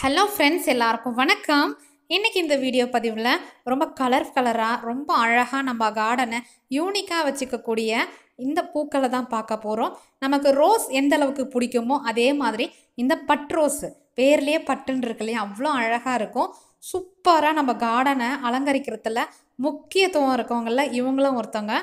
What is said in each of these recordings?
hello friends எல்லாருக்கும் வணக்கம் இன்றைக்கி இந்த வீடியோ பதிவில் ரொம்ப கலர் கலராக ரொம்ப அழகாக நம்ம கார்டனை யூனிக்காக வச்சுக்கக்கூடிய இந்த பூக்களை தான் பார்க்க போகிறோம் நமக்கு ரோஸ் எந்த அளவுக்கு பிடிக்குமோ அதே மாதிரி இந்த பட் ரோஸ் பேர்லேயே பட்டுன்னு இருக்கு இல்லையா அவ்வளோ அழகாக இருக்கும் சூப்பராக நம்ம கார்டனை அலங்கரிக்கிறதுல முக்கியத்துவம் இருக்கவங்கள இவங்களும் ஒருத்தவங்க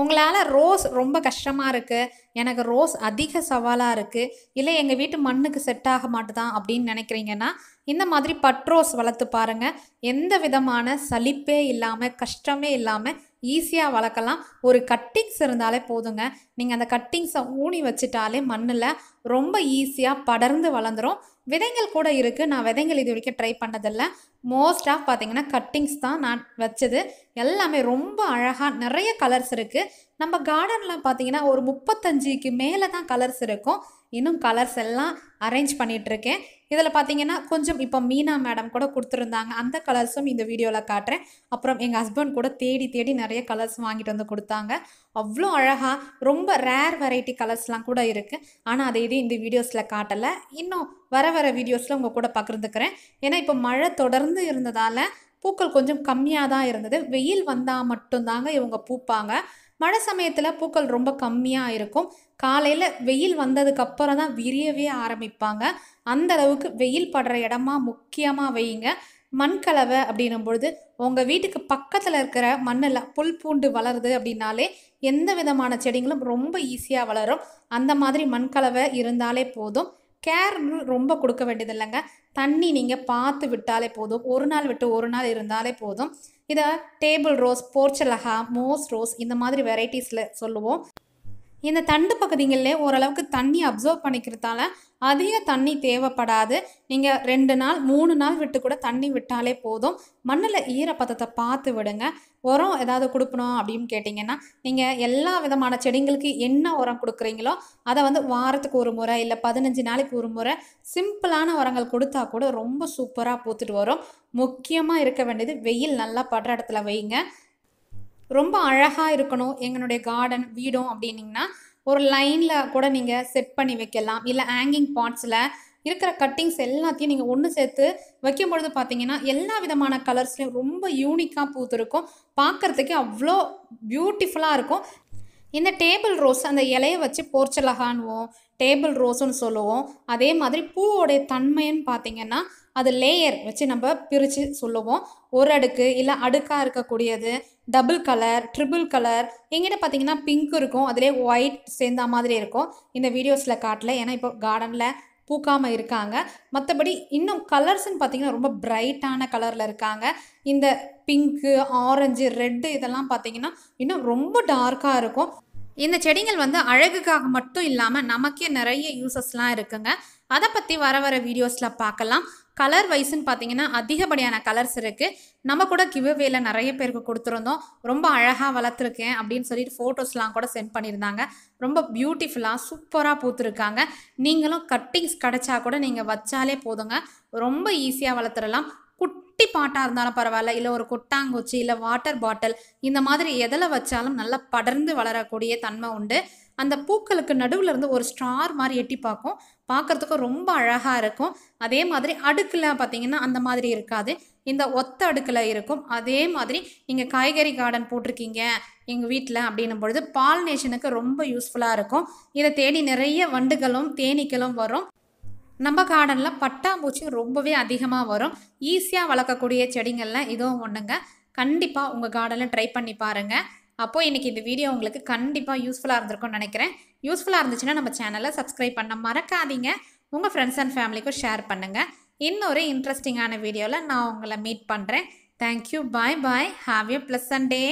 உங்களால் ரோஸ் ரொம்ப கஷ்டமாக இருக்குது எனக்கு ரோஸ் அதிக சவாலாக இருக்குது இல்லை எங்கள் வீட்டு மண்ணுக்கு செட் ஆக மாட்டுதான் அப்படின்னு நினைக்கிறீங்கன்னா இந்த மாதிரி பட்ரோஸ் வளர்த்து பாருங்கள் எந்த விதமான சலிப்பே இல்லாமல் கஷ்டமே இல்லாமல் ஈஸியாக வளர்க்கலாம் ஒரு கட்டிங்ஸ் இருந்தாலே போதுங்க நீங்கள் அந்த கட்டிங்ஸை ஊனி வச்சுட்டாலே மண்ணில் ரொம்ப ஈஸியாக படர்ந்து வளர்ந்துடும் விதைகள் கூட இருக்குது நான் விதைகள் இது வரைக்கும் ட்ரை பண்ணதில்லை மோஸ்ட்டாக பார்த்தீங்கன்னா கட்டிங்ஸ் தான் நான் வச்சது எல்லாமே ரொம்ப அழகாக நிறைய கலர்ஸ் இருக்குது நம்ம கார்டன்லாம் பார்த்தீங்கன்னா ஒரு முப்பத்தஞ்சுக்கு மேலே தான் கலர்ஸ் இருக்கும் இன்னும் கலர்ஸ் எல்லாம் அரேஞ்ச் பண்ணிகிட்ருக்கேன் இதில் பார்த்தீங்கன்னா கொஞ்சம் இப்போ மீனா மேடம் கூட கொடுத்துருந்தாங்க அந்த கலர்ஸும் இந்த வீடியோவில் காட்டுறேன் அப்புறம் எங்கள் ஹஸ்பண்ட் கூட தேடி தேடி நிறைய கலர்ஸ் வாங்கிட்டு வந்து கொடுத்தாங்க அவ்வளோ அழகாக ரொம்ப ரேர் வெரைட்டி கலர்ஸ்லாம் கூட இருக்குது ஆனால் அதை எதையும் இந்த வீடியோஸில் காட்டலை இன்னும் வர வர வீடியோஸில் உங்கள் கூட பகிர்ந்துக்கிறேன் ஏன்னா இப்போ மழை தொடர்ந்து இருந்ததால் பூக்கள் கொஞ்சம் கம்மியாக தான் இருந்தது வெயில் வந்தால் மட்டும்தாங்க இவங்க பூப்பாங்க மழை சமயத்தில் பூக்கள் ரொம்ப கம்மியாக இருக்கும் காலையில் வெயில் வந்ததுக்கு அப்புறம் தான் விரியவே ஆரம்பிப்பாங்க அந்த அளவுக்கு வெயில் படுற இடமா முக்கியமாக வையுங்க மண்கலவை அப்படின்னும் பொழுது உங்கள் வீட்டுக்கு பக்கத்தில் இருக்கிற மண்ணில் புல் பூண்டு வளருது அப்படின்னாலே எந்த விதமான செடிங்களும் ரொம்ப ஈஸியாக வளரும் அந்த மாதிரி மண்கலவை இருந்தாலே போதும் கேர் ரொம்ப கொடுக்க வேண்டியது இல்லைங்க தண்ணி நீங்கள் பார்த்து விட்டாலே போதும் ஒரு நாள் விட்டு ஒரு நாள் இருந்தாலே போதும் இதை டேபிள் ரோஸ் போர்ச்சலகா மோஸ் ரோஸ் இந்த மாதிரி வெரைட்டிஸில் சொல்லுவோம் இந்த தண்டு பகுதிகளில் ஓரளவுக்கு தண்ணி அப்சர்வ் பண்ணிக்கிறதால அதிக தண்ணி தேவைப்படாது நீங்கள் ரெண்டு நாள் மூணு நாள் விட்டு கூட தண்ணி விட்டாலே போதும் மண்ணில் ஈரப்பதத்தை பார்த்து விடுங்க உரம் ஏதாவது கொடுக்கணும் அப்படின்னு கேட்டிங்கன்னா நீங்கள் எல்லா விதமான செடிங்களுக்கு என்ன உரம் கொடுக்குறீங்களோ அதை வந்து வாரத்துக்கு ஒரு முறை இல்லை பதினஞ்சு நாளைக்கு ஒரு முறை சிம்பிளான உரங்கள் கொடுத்தா கூட ரொம்ப சூப்பராக பூத்துட்டு வரும் முக்கியமாக இருக்க வேண்டியது வெயில் நல்லா படுற இடத்துல வைங்க ரொம்ப அழகாக இருக்கணும் எங்களுடைய கார்டன் வீடும் அப்படின்னிங்கன்னா ஒரு லைனில் கூட நீங்கள் செட் பண்ணி வைக்கலாம் இல்லை ஹேங்கிங் பாட்ஸில் இருக்கிற கட்டிங்ஸ் எல்லாத்தையும் நீங்கள் ஒன்று சேர்த்து வைக்கும் பொழுது பார்த்தீங்கன்னா எல்லா விதமான கலர்ஸ்லையும் ரொம்ப யூனிக்காக பூத்துருக்கும் பார்க்குறதுக்கே அவ்வளோ பியூட்டிஃபுல்லாக இருக்கும் இந்த டேபிள் ரோஸ் அந்த இலையை வச்சு போர்ச்சலகான்வோம் டேபிள் ரோஸ்ன்னு சொல்லுவோம் அதே மாதிரி பூவோடைய தன்மைன்னு பார்த்தீங்கன்னா அது லேயர் வச்சு நம்ம பிரித்து சொல்லுவோம் ஒரு அடுக்கு இல்லை அடுக்காக இருக்கக்கூடியது டபுள் கலர் ட்ரிபிள் கலர் எங்கிட்ட பார்த்தீங்கன்னா பிங்க் இருக்கும் அதிலே ஒயிட் சேர்ந்த மாதிரி இருக்கும் இந்த வீடியோஸில் காட்டல ஏன்னா இப்போ கார்டனில் பூக்காமல் இருக்காங்க மற்றபடி இன்னும் கலர்ஸ்ன்னு பார்த்தீங்கன்னா ரொம்ப பிரைட்டான கலரில் இருக்காங்க இந்த பிங்க்கு ஆரஞ்சு ரெட்டு இதெல்லாம் பார்த்தீங்கன்னா இன்னும் ரொம்ப டார்க்காக இருக்கும் இந்த செடிகள் வந்து அழகுக்காக மட்டும் இல்லாமல் நமக்கே நிறைய யூசஸ்லாம் இருக்குங்க அதை பற்றி வர வர வீடியோஸில் பார்க்கலாம் கலர் வைஸ்ன்னு பார்த்தீங்கன்னா அதிகப்படியான கலர்ஸ் இருக்குது நம்ம கூட கிவ்அவேல நிறைய பேருக்கு கொடுத்துருந்தோம் ரொம்ப அழகாக வளர்த்துருக்கேன் அப்படின்னு சொல்லிட்டு ஃபோட்டோஸ்லாம் கூட சென்ட் பண்ணியிருந்தாங்க ரொம்ப பியூட்டிஃபுல்லாக சூப்பராக பூத்துருக்காங்க நீங்களும் கட்டிங்ஸ் கிடச்சா கூட நீங்கள் வச்சாலே போதுங்க ரொம்ப ஈஸியாக வளர்த்துடலாம் குட்டி பாட்டாக இருந்தாலும் பரவாயில்ல இல்லை ஒரு கொட்டாங்குச்சி இல்லை வாட்டர் பாட்டில் இந்த மாதிரி எதில் வச்சாலும் நல்லா படர்ந்து வளரக்கூடிய தன்மை உண்டு அந்த பூக்களுக்கு நடுவில் இருந்து ஒரு ஸ்டார் மாதிரி எட்டி பார்க்கும் பார்க்குறதுக்கு ரொம்ப அழகாக இருக்கும் அதே மாதிரி அடுக்கில் பார்த்தீங்கன்னா அந்த மாதிரி இருக்காது இந்த ஒத்த அடுக்கில் இருக்கும் அதே மாதிரி நீங்கள் காய்கறி கார்டன் போட்டிருக்கீங்க எங்கள் வீட்டில் அப்படின்னும் பொழுது பால்னேஷனுக்கு ரொம்ப யூஸ்ஃபுல்லாக இருக்கும் இதை தேடி நிறைய வண்டுகளும் தேனீக்களும் வரும் நம்ம கார்டனில் பட்டாம்பூச்சி ரொம்பவே அதிகமாக வரும் ஈஸியாக வளர்க்கக்கூடிய செடிங்களில் இதுவும் ஒன்றுங்க கண்டிப்பாக உங்கள் கார்டனில் ட்ரை பண்ணி பாருங்கள் அப்போது இன்றைக்கி இந்த வீடியோ உங்களுக்கு கண்டிப்பாக யூஸ்ஃபுல்லாக இருந்திருக்கும்னு நினைக்கிறேன் யூஸ்ஃபுல்லாக இருந்துச்சுன்னா நம்ம சேனலை சப்ஸ்கிரைப் பண்ண மறக்காதீங்க உங்கள் ஃப்ரெண்ட்ஸ் அண்ட் ஃபேமிலிக்கும் ஷேர் பண்ணுங்கள் இன்னொரு இன்ட்ரெஸ்டிங்கான வீடியோவில் நான் உங்களை மீட் பண்ணுறேன் thank you bye bye have you bless day